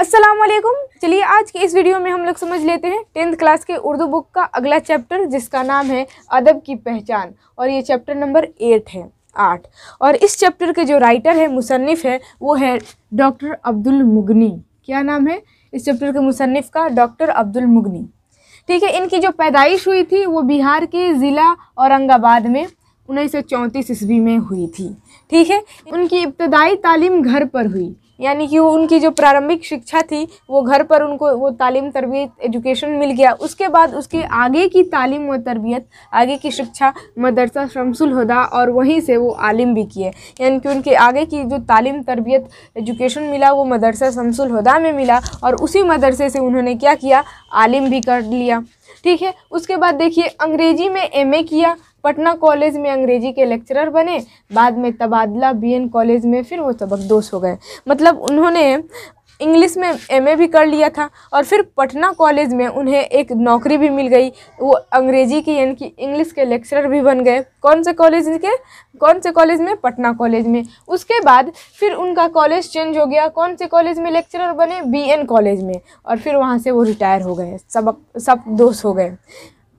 असलम चलिए आज की इस वीडियो में हम लोग समझ लेते हैं टेंथ क्लास के उर्दू बुक का अगला चैप्टर जिसका नाम है अदब की पहचान और ये चैप्टर नंबर एट है आठ और इस चैप्टर के जो राइटर है मुसनफ़ है वो है डॉक्टर अब्दुल मुगनी क्या नाम है इस चैप्टर के मुसनफ़ का डॉक्टर अब्दुल मुगनी ठीक है इनकी जो पैदाइश हुई थी वो बिहार के ज़िला औरंगाबाद में उन्नीस सौ ईस्वी में हुई थी ठीक है उनकी इब्तदाई तालीम घर पर हुई यानी कि उनकी जो प्रारंभिक शिक्षा थी वो घर पर उनको वो तालीम तरबियत एजुकेशन मिल गया उसके बाद उसके आगे की तालीम व तरबियत आगे की शिक्षा मदरसा शमसुल हदा और वहीं से वो आलिम भी किए यानी कि उनके आगे की जो तालीम तरबियत एजुकेशन मिला वो मदरसा शमसुल हदा में मिला और उसी मदरसे से उन्होंने क्या किया आलिम भी कर लिया ठीक है उसके बाद देखिए अंग्रेज़ी में एम किया पटना कॉलेज में अंग्रेजी के लेक्चरर बने बाद में तबादला बीएन कॉलेज में फिर वो सबक दोष हो गए मतलब उन्होंने इंग्लिश में एमए भी कर लिया था और फिर पटना कॉलेज में उन्हें एक नौकरी भी मिल गई वो अंग्रेजी की यानी कि इंग्लिश के लेक्चरर भी बन गए कौन से कॉलेज के कौन से कॉलेज में पटना कॉलेज में उसके बाद फिर उनका कॉलेज चेंज हो गया कौन से कॉलेज में लेक्चरर बने बीएन कॉलेज में और फिर वहाँ से वो रिटायर हो गए सबक सब दोस्त हो गए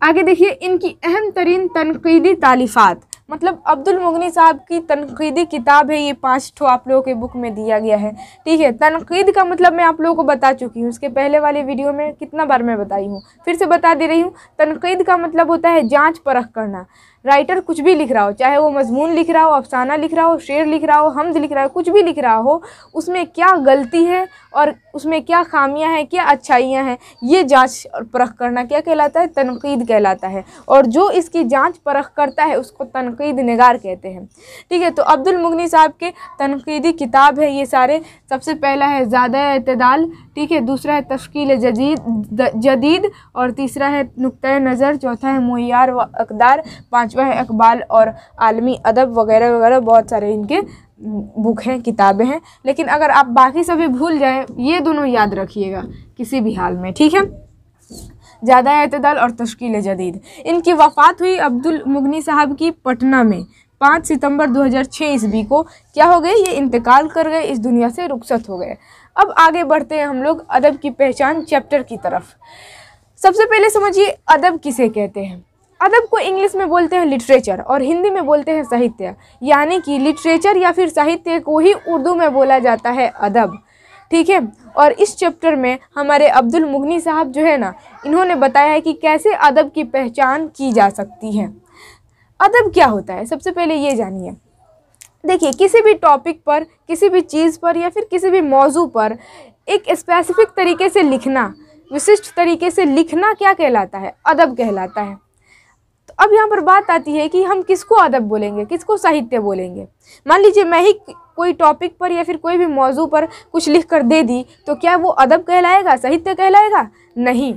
आगे देखिए इनकी अहम तरीन तनकीदी तालीफ़ात मतलब अब्दुल मुगनी साहब की तनकीदी किताब है ये पाँच ठो आप लोगों के बुक में दिया गया है ठीक है तनकीद का मतलब मैं आप लोगों को बता चुकी हूँ उसके पहले वाले वीडियो में कितना बार मैं बताई हूँ फिर से बता दे रही हूँ तनकीद का मतलब होता है जाँच परख करना राइटर कुछ भी लिख रहा हो चाहे वो मजमून लिख रहा हो अफसाना लिख रहा हो शेर लिख रहा हो हमद लिख रहा हो कुछ भी लिख रहा हो उसमें क्या गलती है और उसमें क्या खामियां हैं क्या अच्छाइयां हैं ये जांच और परख करना क्या कहलाता है तनकीद कहलाता है और जो इसकी जांच परख करता है उसको तनकीद नगार कहते हैं ठीक है तो अब्दुल मुगनी साहब के तनकीदी किताब है ये सारे सबसे पहला है ज़्यादा अतदाल ठीक है दूसरा है तश्कील जदीद जदीद और तीसरा है नुक़ नज़र चौथा है मैार व अकदार पाँच पाँचवा है अकबाल और आलमी अदब वगैरह वगैरह बहुत सारे इनके बुक हैं किताबें हैं लेकिन अगर आप बाकी सभी भूल जाए ये दोनों याद रखिएगा किसी भी हाल में ठीक है ज़्यादा अतदाल और तश्कील जदीद इनकी वफ़ात हुई अब्दुल मुगनी साहब की पटना में पाँच सितंबर 2006 ईस्वी को क्या हो गए ये इंतकाल कर गए इस दुनिया से रुखसत हो गए अब आगे बढ़ते हैं हम लोग अदब की पहचान चैप्टर की तरफ सबसे पहले समझिए अदब किसे कहते हैं अदब को इंग्लिश में बोलते हैं लिटरेचर और हिंदी में बोलते हैं साहित्य यानी कि लिटरेचर या फिर साहित्य को ही उर्दू में बोला जाता है अदब ठीक है और इस चैप्टर में हमारे अब्दुल मुगनी साहब जो है ना इन्होंने बताया है कि कैसे अदब की पहचान की जा सकती है अदब क्या होता है सबसे पहले ये जानिए देखिए किसी भी टॉपिक पर किसी भी चीज़ पर या फिर किसी भी मौजू पर एक स्पेसिफिक तरीके से लिखना विशिष्ट तरीके से लिखना क्या कहलाता है अदब कहलाता है अब यहाँ पर बात आती है कि हम किसको अदब बोलेंगे किसको साहित्य बोलेंगे मान लीजिए मैं ही कोई टॉपिक पर या फिर कोई भी मौजू पर कुछ लिख कर दे दी तो क्या वो अदब कहलाएगा साहित्य कहलाएगा नहीं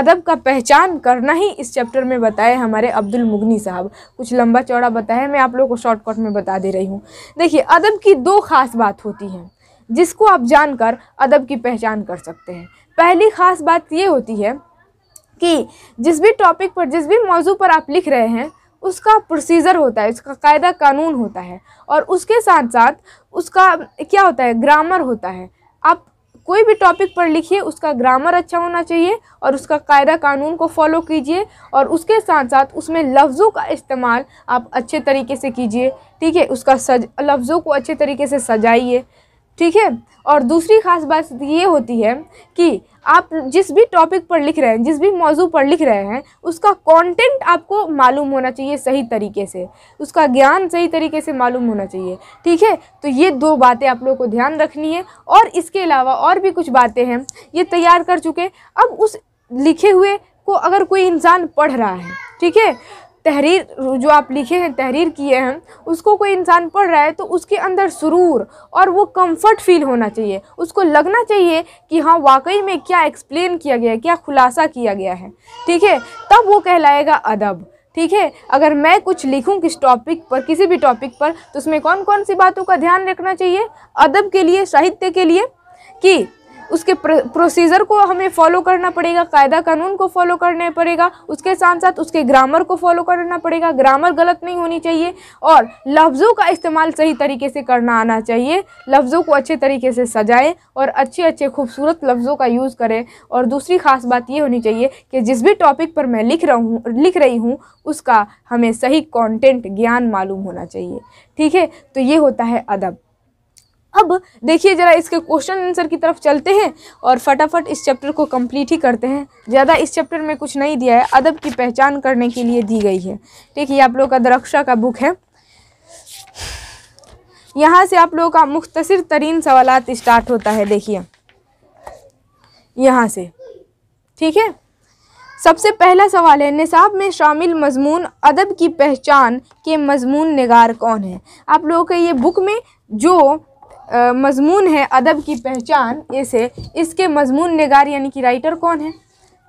अदब का पहचान करना ही इस चैप्टर में बताए हमारे अब्दुल मुगनी साहब कुछ लंबा चौड़ा बताया मैं आप लोगों को शॉर्टकट में बता दे रही हूँ देखिए अदब की दो खास बात होती हैं जिसको आप जानकर अदब की पहचान कर सकते हैं पहली खास बात ये होती है कि जिस भी टॉपिक पर जिस भी मौजू पर आप लिख रहे हैं उसका प्रोसीजर होता है उसका कायदा कानून होता है और उसके साथ साथ उसका क्या होता है ग्रामर होता है आप कोई भी टॉपिक पर लिखिए उसका ग्रामर अच्छा होना चाहिए और उसका कायदा कानून को फॉलो कीजिए और उसके साथ साथ उसमें लफ्ज़ों का इस्तेमाल आप अच्छे तरीके से कीजिए ठीक है उसका सज लफ्ज़ों को अच्छे तरीके से सजाइए ठीक है और दूसरी खास बात ये होती है कि आप जिस भी टॉपिक पर लिख रहे हैं जिस भी मौजू पर लिख रहे हैं उसका कंटेंट आपको मालूम होना चाहिए सही तरीके से उसका ज्ञान सही तरीके से मालूम होना चाहिए ठीक है तो ये दो बातें आप लोगों को ध्यान रखनी है और इसके अलावा और भी कुछ बातें हैं ये तैयार कर चुके अब उस लिखे हुए को अगर कोई इंसान पढ़ रहा है ठीक है तहरीर जो आप लिखे हैं तहरीर किए हैं उसको कोई इंसान पढ़ रहा है तो उसके अंदर सुरूर और वो कंफर्ट फील होना चाहिए उसको लगना चाहिए कि हाँ वाकई में क्या एक्सप्लेन किया गया है क्या खुलासा किया गया है ठीक है तब वो कहलाएगा अदब ठीक है अगर मैं कुछ लिखूं किस टॉपिक पर किसी भी टॉपिक पर तो उसमें कौन कौन सी बातों का ध्यान रखना चाहिए अदब के लिए साहित्य के लिए कि उसके प्रोसीजर को हमें फॉलो करना पड़ेगा कायदा कानून को फॉलो करना पड़ेगा उसके साथ साथ उसके ग्रामर को फॉलो करना पड़ेगा ग्रामर गलत नहीं होनी चाहिए और लफ्ज़ों का इस्तेमाल सही तरीके से करना आना चाहिए लफ्ज़ों को अच्छे तरीके से सजाएं और अच्छे अच्छे खूबसूरत लफ्ज़ों का यूज़ करें और दूसरी ख़ास बात ये होनी चाहिए कि जिस भी टॉपिक पर मैं लिख रहा हूँ लिख रही हूँ उसका हमें सही कॉन्टेंट ज्ञान मालूम होना चाहिए ठीक है तो ये होता है अदब अब देखिए ज़रा इसके क्वेश्चन आंसर की तरफ चलते हैं और फटाफट इस चैप्टर को कंप्लीट ही करते हैं ज़्यादा इस चैप्टर में कुछ नहीं दिया है अदब की पहचान करने के लिए दी गई है ठीक है आप लोग का दरक्षा का बुक है यहाँ से आप लोगों का मुख्तर तरीन सवाल स्टार्ट होता है देखिए यहाँ से ठीक है सबसे पहला सवाल है निसाब में शामिल मजमून अदब की पहचान के मजमून नगार कौन है आप लोगों के ये बुक में जो मजमून है अदब की पहचान ऐसे इसके मजमून नगार यानी कि राइटर कौन है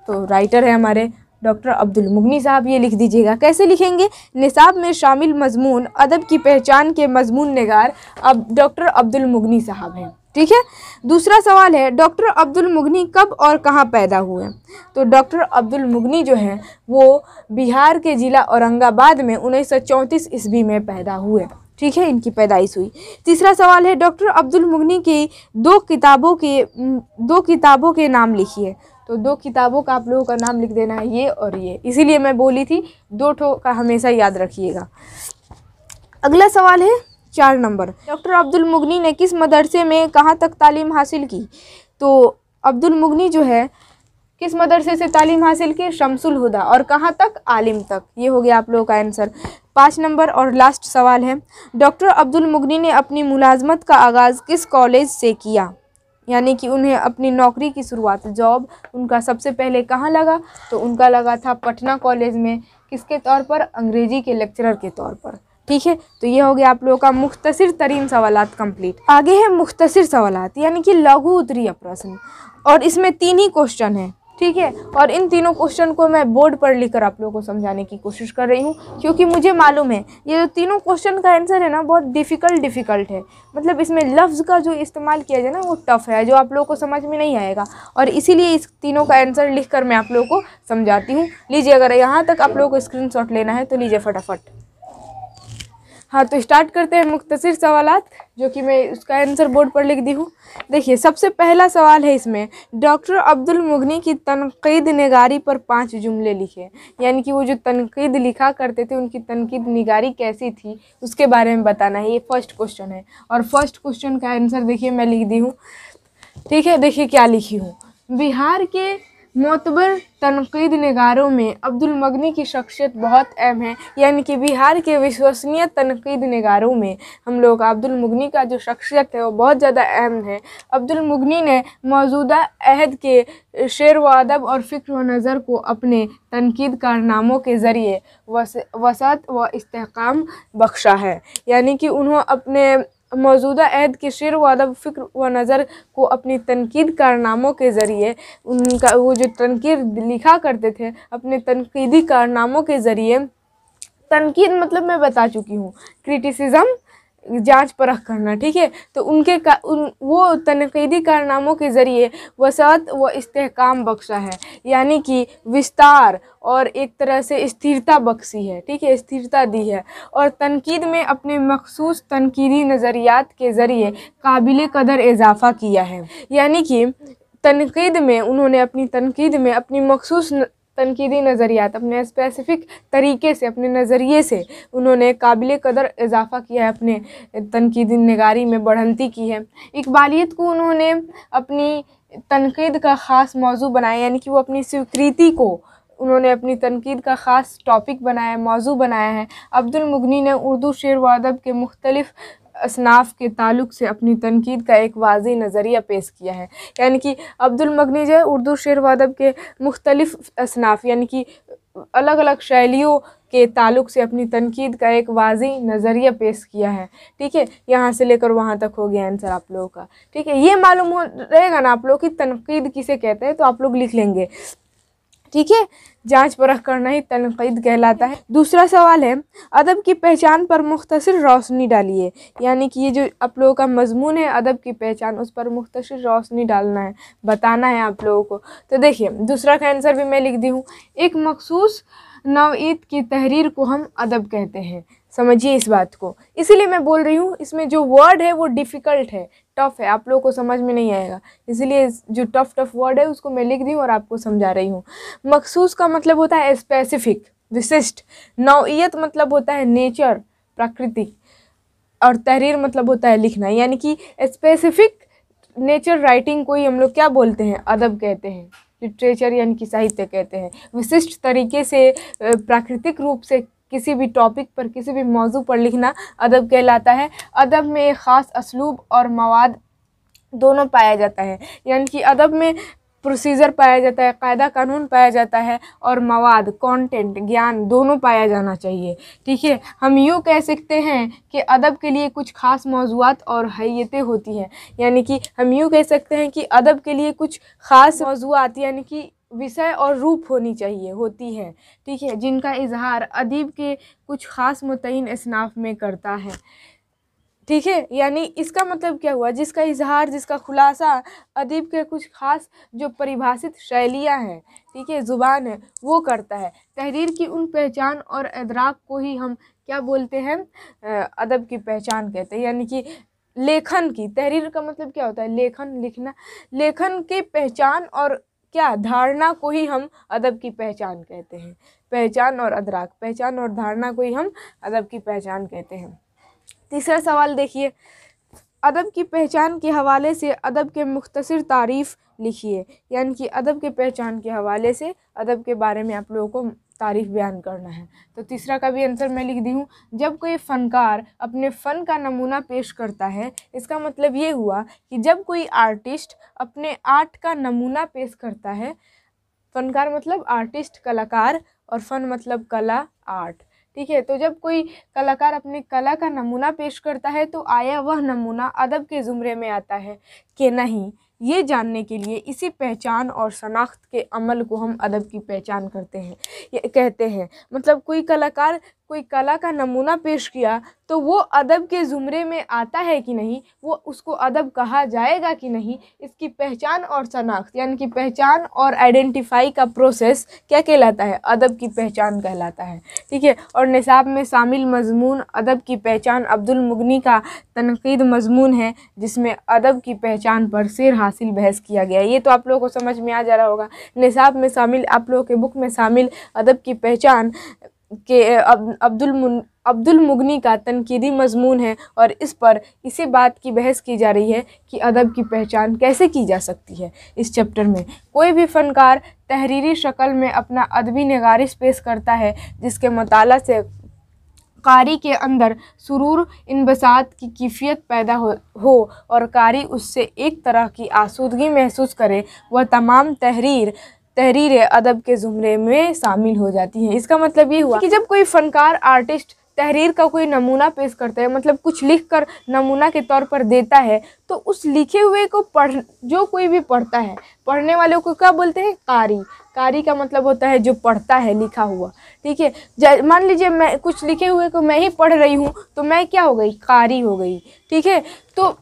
तो राइटर है हमारे डॉक्टर अब्दुल मुगनी साहब ये लिख दीजिएगा कैसे लिखेंगे निसाब में शामिल मजमून अदब की पहचान के मजमून नगार अब डॉक्टर अब्दुल मुगनी साहब हैं ठीक है दूसरा सवाल है डॉक्टर अब्दुल मुगनी कब और कहाँ पैदा हुए तो डॉक्टर अब्दुल मुगनी जो हैं वो बिहार के ज़िला औरंगाबाद में उन्नीस सौ ईस्वी में पैदा हुए ठीक है इनकी पैदाइश हुई तीसरा सवाल है डॉक्टर अब्दुल मुगनी की दो किताबों के दो किताबों के नाम लिखिए तो दो किताबों का आप लोगों का नाम लिख देना है ये और ये इसीलिए मैं बोली थी दो ठो का हमेशा याद रखिएगा अगला सवाल है चार नंबर डॉक्टर अब्दुल मुगनी ने किस मदरसे में कहाँ तक तालीम हासिल की तो अब्दुल मुगनी जो है किस मदरसे से तालीम हासिल की शमसुल हुदा और कहाँ तक आलिम तक ये हो गया आप लोगों का आंसर पाँच नंबर और लास्ट सवाल है डॉक्टर अब्दुल मुगनी ने अपनी मुलाजमत का आगाज़ किस कॉलेज से किया यानी कि उन्हें अपनी नौकरी की शुरुआत जॉब उनका सबसे पहले कहाँ लगा तो उनका लगा था पटना कॉलेज में किसके तौर पर अंग्रेजी के लेक्चरर के तौर पर ठीक है तो ये हो गया आप लोगों का मुख्तसर तरीन सवाल कंप्लीट आगे है मुख्तसर सवाल यानी कि लघु उत्तरीय प्रश्न और इसमें तीन ही क्वेश्चन हैं ठीक है और इन तीनों क्वेश्चन को मैं बोर्ड पर लिखकर आप लोगों को समझाने की कोशिश कर रही हूँ क्योंकि मुझे मालूम है ये जो तीनों क्वेश्चन का आंसर है ना बहुत डिफ़िकल्ट डिफ़िकल्ट है मतलब इसमें लफ्ज़ का जो इस्तेमाल किया जाए ना वो टफ़ है जो आप लोगों को समझ में नहीं आएगा और इसीलिए इस तीनों का आंसर लिख कर मैं आप लोगों को समझाती हूँ लीजिए अगर यहाँ तक आप लोगों को स्क्रीन लेना है तो लीजिए फटाफट हाँ तो स्टार्ट करते हैं मुख्तर सवाल जो कि मैं उसका आंसर बोर्ड पर लिख दी हूँ देखिए सबसे पहला सवाल है इसमें डॉक्टर अब्दुल मुगनी की तनकीद निगारी पर पांच जुमले लिखे यानी कि वो जो तनकीद लिखा करते थे उनकी तनकीद निगारी कैसी थी उसके बारे में बताना है ये फर्स्ट क्वेश्चन है और फर्स्ट क्वेश्चन का आंसर देखिए मैं लिख दी हूँ ठीक है देखिए क्या लिखी हूँ बिहार के मोतबर तनकीद नगारों में अब्दुल मगनी की शख्सियत बहुत अहम है यानी कि बिहार के विश्वसनीय तनकीद नगारों में हम लोग अब्दुल मगनी का जो शख्सियत है वो बहुत ज़्यादा अहम है अब्दुल मगनी ने मौजूदा अहद के शेर व अदब और फ़िक्र व नज़र को अपने तनकीद कारनामों के ज़रिए वस, वसत व इसकाम बख्शा है यानी कि उन्होंने अपने मौजूदा अहद के शेर व अदब फ़िक्र व नज़र को अपनी तनकीद कारनामों के ज़रिए उनका वो जो तनकीद लिखा करते थे अपने तनकीदी कारनामों के ज़रिए तनकीद मतलब मैं बता चुकी हूँ क्रिटिसिज़म जांच परख करना ठीक है तो उनके का उन वो तनकीदी कारनामों के ज़रिए वसात व इसकाम बख्शा है यानी कि विस्तार और एक तरह से स्थिरता बख्शी है ठीक है स्थिरता दी है और तनकीद में अपने मखसूस तनकीदी नज़रियात के ज़रिए काबिल कदर इजाफ़ा किया है यानी कि तनकीद में उन्होंने अपनी तनकीद में अपनी मखसूस तनकीदी नज़रियात अपने स्पेसिफ़िक तरीके से अपने नज़रिए से उन्होंने काबिल कदर इजाफ़ा किया है अपने तनकीदी नगारी में बढ़ती की है इकबालियत को उन्होंने अपनी तनकीद का ख़ास मौजू बनाया यानी कि वो अपनी स्वीकृति को उन्होंने अपनी तनकीद का ख़ास टॉपिक बनाया मौजू बनाया है अब्दुलमगनी ने उर्दू शेर व अदब के मुख्तलिफ़ असनाफ के ताल्लुक से अपनी तनकीद का एक वाजी नज़रिया पेश किया है यानी कि अब्दुलमगनी जो है उर्दू शेर व अदब के मुख्तलिफ़ असनाफ यानी कि अलग अलग शैलियों के ताल्लुक से अपनी तनकीद का एक वाजी नज़रिया पेश किया है ठीक है यहाँ से लेकर वहाँ तक हो गया आंसर आप लोगों का ठीक है ये मालूम हो रहेगा ना आप लोग की तनकीद किसे कहते हैं तो आप लोग लिख लेंगे ठीक है जांच परख करना ही तनकीद कहलाता है दूसरा सवाल है अदब की पहचान पर मुख्तर रोशनी डालिए यानी कि ये जो आप लोगों का मजमून है अदब की पहचान उस पर मुख्तर रोशनी डालना है बताना है आप लोगों को तो देखिए दूसरा का आंसर भी मैं लिख दी हूँ एक मखसूस नवईद की तहरीर को हम अदब कहते हैं समझिए इस बात को इसीलिए मैं बोल रही हूँ इसमें जो वर्ड है वो डिफ़िकल्ट है टफ़ है आप लोगों को समझ में नहीं आएगा इसीलिए जो टफ़ टफ़ वर्ड है उसको मैं लिख दी हूँ और आपको समझा रही हूँ मखसूस का मतलब होता है स्पेसिफिक विशिष्ट नौयत मतलब होता है नेचर प्राकृतिक और तहरीर मतलब होता है लिखना यानी कि स्पेसिफिक नेचर राइटिंग को ही हम लोग क्या बोलते हैं अदब कहते हैं लिटरेचर यानी कि साहित्य कहते हैं विशिष्ट तरीके से प्राकृतिक रूप से किसी भी टॉपिक पर किसी भी मौजू पर लिखना अदब कहलाता है अदब में एक ख़ास असलूब और मवाद दोनों पाया जाता है यानी कि अदब में प्रोसीजर पाया जाता है कायदा कानून पाया जाता है और मवाद कंटेंट ज्ञान दोनों पाया जाना चाहिए ठीक है हम यूँ कह सकते हैं कि अदब के लिए कुछ ख़ास मौजूद और हैतें होती हैं यानी कि हम यूँ कह सकते हैं कि अदब के लिए कुछ ख़ास मौजूद यानी कि विषय और रूप होनी चाहिए होती है ठीक है जिनका इजहार अदीब के कुछ ख़ास मुतिन इसनाफ में करता है ठीक है यानी इसका मतलब क्या हुआ जिसका इजहार जिसका खुलासा अदीब के कुछ ख़ास जो परिभाषित शैलियाँ हैं ठीक है ज़ुबान है वो करता है तहरीर की उन पहचान और अदराक को ही हम क्या बोलते हैं अदब की पहचान कहते हैं यानी कि लेखन की तहरीर का मतलब क्या होता है लेखन लिखना लेखन के पहचान और क्या धारणा को ही हम अदब की पहचान कहते हैं पहचान और अदराक पहचान और धारणा को ही हम अदब की पहचान कहते हैं तीसरा सवाल देखिए अदब की पहचान के हवाले से अदब के मुख्तर तारीफ़ लिखिए यानी कि अदब के पहचान के हवाले से अदब के बारे में आप लोगों को तारीफ बयान करना है तो तीसरा का भी आंसर मैं लिख दी हूँ जब कोई फ़नकार अपने फ़न का नमूना पेश करता है इसका मतलब ये हुआ कि जब कोई आर्टिस्ट अपने आर्ट का नमूना पेश करता है फ़नकार मतलब आर्टिस्ट कलाकार और फ़न मतलब कला आर्ट ठीक है तो जब कोई कलाकार अपने कला का नमूना पेश करता है तो आया वह नमूना अदब के ज़ुमरे में आता है कि नहीं ये जानने के लिए इसी पहचान और शनाख्त के अमल को हम अदब की पहचान करते हैं कहते हैं मतलब कोई कलाकार कोई कला का नमूना पेश किया तो वो अदब के ज़ुमरे में आता है कि नहीं वो उसको अदब कहा जाएगा कि नहीं इसकी पहचान और शनाख्त यानी कि पहचान और आइडेंटिफाई का प्रोसेस क्या कहलाता है अदब की पहचान कहलाता है ठीक है और निसाब में शामिल मजमून अदब की पहचान अब्दुल मुगनी का तनकीद मजमून है जिसमें अदब की पहचान पर सिर हासिल बहस किया गया ये तो आप लोगों को समझ में आ जा रहा होगा निसाब में शामिल आप लोगों के बुक में शामिल अदब की पहचान के अब्दुल अब्दुल मुगनी का तनकीदी मजमून है और इस पर इसी बात की बहस की जा रही है कि अदब की पहचान कैसे की जा सकती है इस चैप्टर में कोई भी फ़नकार तहरीरी शक्ल में अपना अदबी नगारिश पेश करता है जिसके मताल से कारी के अंदर सुरूर इनबसात की कैफियत पैदा हो, हो और कारी उससे एक तरह की आसूदगी महसूस करे वह तमाम तहरीर तहरीर अदब के ज़ुमरे में शामिल हो जाती हैं इसका मतलब ये हुआ कि जब कोई फ़नकार आर्टिस्ट तहरीर का कोई नमूना पेश करता है मतलब कुछ लिख कर नमूना के तौर पर देता है तो उस लिखे हुए को पढ़ जो कोई भी पढ़ता है पढ़ने वाले को क्या बोलते हैं कारी कारी का मतलब होता है जो पढ़ता है लिखा हुआ ठीक है मान लीजिए मैं कुछ लिखे हुए को मैं ही पढ़ रही हूँ तो मैं क्या हो गई कारी हो गई ठीक है तो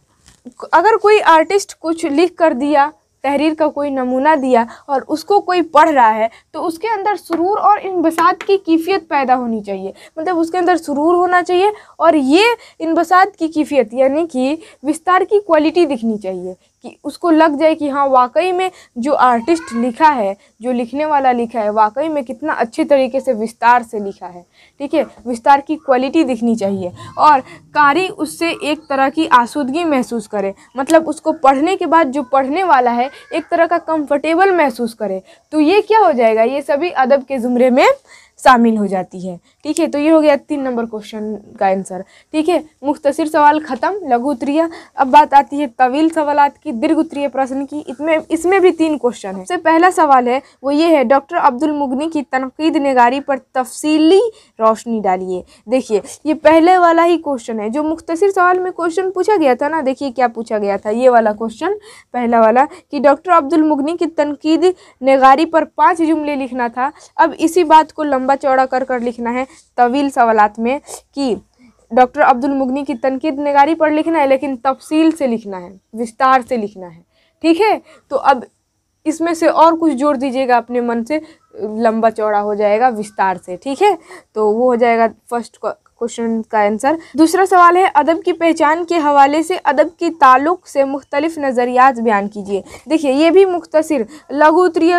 अगर कोई आर्टिस्ट कुछ लिख कर दिया तहरीर का कोई नमूना दिया और उसको कोई पढ़ रहा है तो उसके अंदर सुरूर और इनबसात की कीफियत पैदा होनी चाहिए मतलब उसके अंदर सुरूर होना चाहिए और ये इनबसात की कैफियत यानी कि विस्तार की क्वालिटी दिखनी चाहिए कि उसको लग जाए कि हाँ वाकई में जो आर्टिस्ट लिखा है जो लिखने वाला लिखा है वाकई में कितना अच्छे तरीके से विस्तार से लिखा है ठीक है विस्तार की क्वालिटी दिखनी चाहिए और कारी उससे एक तरह की आसूदगी महसूस करे मतलब उसको पढ़ने के बाद जो पढ़ने वाला है एक तरह का कम्फर्टेबल महसूस करे तो ये क्या हो जाएगा ये सभी अदब के ज़ुमरे में शामिल हो जाती है ठीक है तो ये हो गया तीन नंबर क्वेश्चन का आंसर ठीक है मुख्तसर सवाल ख़त्म लघु उत्तरीय अब बात आती है तवील सवाल की दीर्घ उत्तरीय प्रश्न की इसमें इसमें भी तीन क्वेश्चन है सबसे पहला सवाल है वो ये है डॉक्टर अब्दुल मुगनी की तनकीद नगारी पर तफसीली रोशनी डालिए देखिए ये पहले वाला ही क्वेश्चन है जो मुख्तसर सवाल में क्वेश्चन पूछा गया था ना देखिए क्या पूछा गया था ये वाला क्वेश्चन पहला वाला कि डॉक्टर अब्दुल मुगनी की तनकीद नगारी पर पाँच जुमले लिखना था अब इसी बात को लंबा लंबा चौड़ा कर कर लिखना है तवील सवालत में कि डॉक्टर अब्दुल मुगनी की तनकीद नगारी पर लिखना है लेकिन तफसील से लिखना है विस्तार से लिखना है ठीक है तो अब इसमें से और कुछ जोड़ दीजिएगा अपने मन से लंबा चौड़ा हो जाएगा विस्तार से ठीक है तो वो हो जाएगा फर्स्ट क्वेश्चन का आंसर दूसरा सवाल है अदब की पहचान के हवाले से अदब के ताल्लुक से मुख्तलिफ नज़रियात बयान कीजिए देखिए ये भी मुख्तर लघु उत्तरीय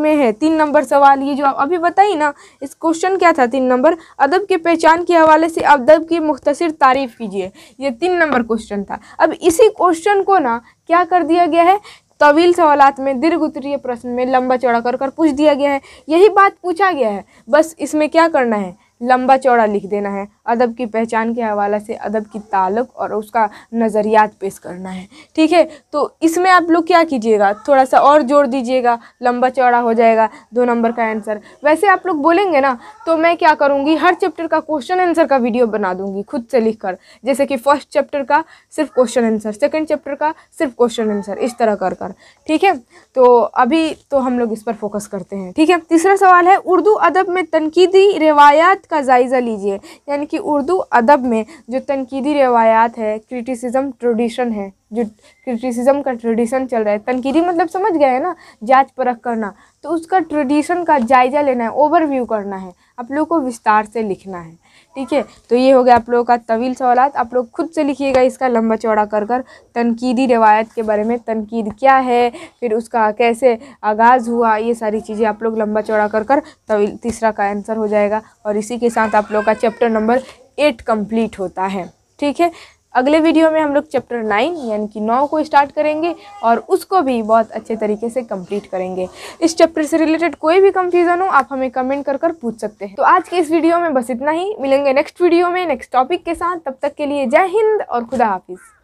में है तीन नंबर सवाल ये जो आप अभी बताइए ना इस क्वेश्चन क्या था तीन नंबर अदब की पहचान के हवाले से अदब की मुख्तर तारीफ़ कीजिए ये तीन नंबर क्वेश्चन था अब इसी क्वेश्चन को ना क्या कर दिया गया है तवील सवालत में दीर्घ उत्तरीय प्रश्न में लंबा चौड़ा कर कर पूछ दिया गया है यही बात पूछा गया है बस इसमें क्या करना है लंबा चौड़ा लिख देना है अदब की पहचान के हवाले से अदब की ताल्लुक और उसका नज़रियात पेश करना है ठीक है तो इसमें आप लोग क्या कीजिएगा थोड़ा सा और जोड़ दीजिएगा लंबा चौड़ा हो जाएगा दो नंबर का आंसर वैसे आप लोग बोलेंगे ना तो मैं क्या करूँगी हर चैप्टर का क्वेश्चन आंसर का वीडियो बना दूँगी खुद से लिख कर जैसे कि फर्स्ट चैप्टर का सिर्फ क्वेश्चन आंसर सेकेंड चैप्टर का सिर्फ क्वेश्चन आंसर इस तरह कर कर ठीक है तो अभी तो हम लोग इस पर फोकस करते हैं ठीक है तीसरा सवाल है उर्दू अदब में तनकीदी रिवायात का जायज़ा लीजिए यानी कि उर्दू अदब में जो तनकीदी रवायात है क्रिटिसिज़म ट्रेडिशन है जो क्रिटिसिज़म का ट्रेडिशन चल रहा है तनकीदी मतलब समझ गए हैं ना जांच परख करना तो उसका ट्रेडिशन का जायज़ा लेना है ओवरव्यू करना है आप लोगों को विस्तार से लिखना है ठीक है तो ये हो गया आप लोगों का तवील सवालत आप लोग खुद से लिखिएगा इसका लंबा चौड़ा कर कर तनकीदी रवायत के बारे में तनकीद क्या है फिर उसका कैसे आगाज़ हुआ ये सारी चीज़ें आप लोग लंबा चौड़ा कर कर तवील तीसरा का आंसर हो जाएगा और इसी के साथ आप लोगों का चैप्टर नंबर एट कम्प्लीट होता है ठीक है अगले वीडियो में हम लोग चैप्टर नाइन यानी कि नौ को स्टार्ट करेंगे और उसको भी बहुत अच्छे तरीके से कंप्लीट करेंगे इस चैप्टर से रिलेटेड कोई भी कंफ्यूजन हो आप हमें कमेंट कर कर पूछ सकते हैं तो आज के इस वीडियो में बस इतना ही मिलेंगे नेक्स्ट वीडियो में नेक्स्ट टॉपिक के साथ तब तक के लिए जय हिंद और खुदा हाफिज़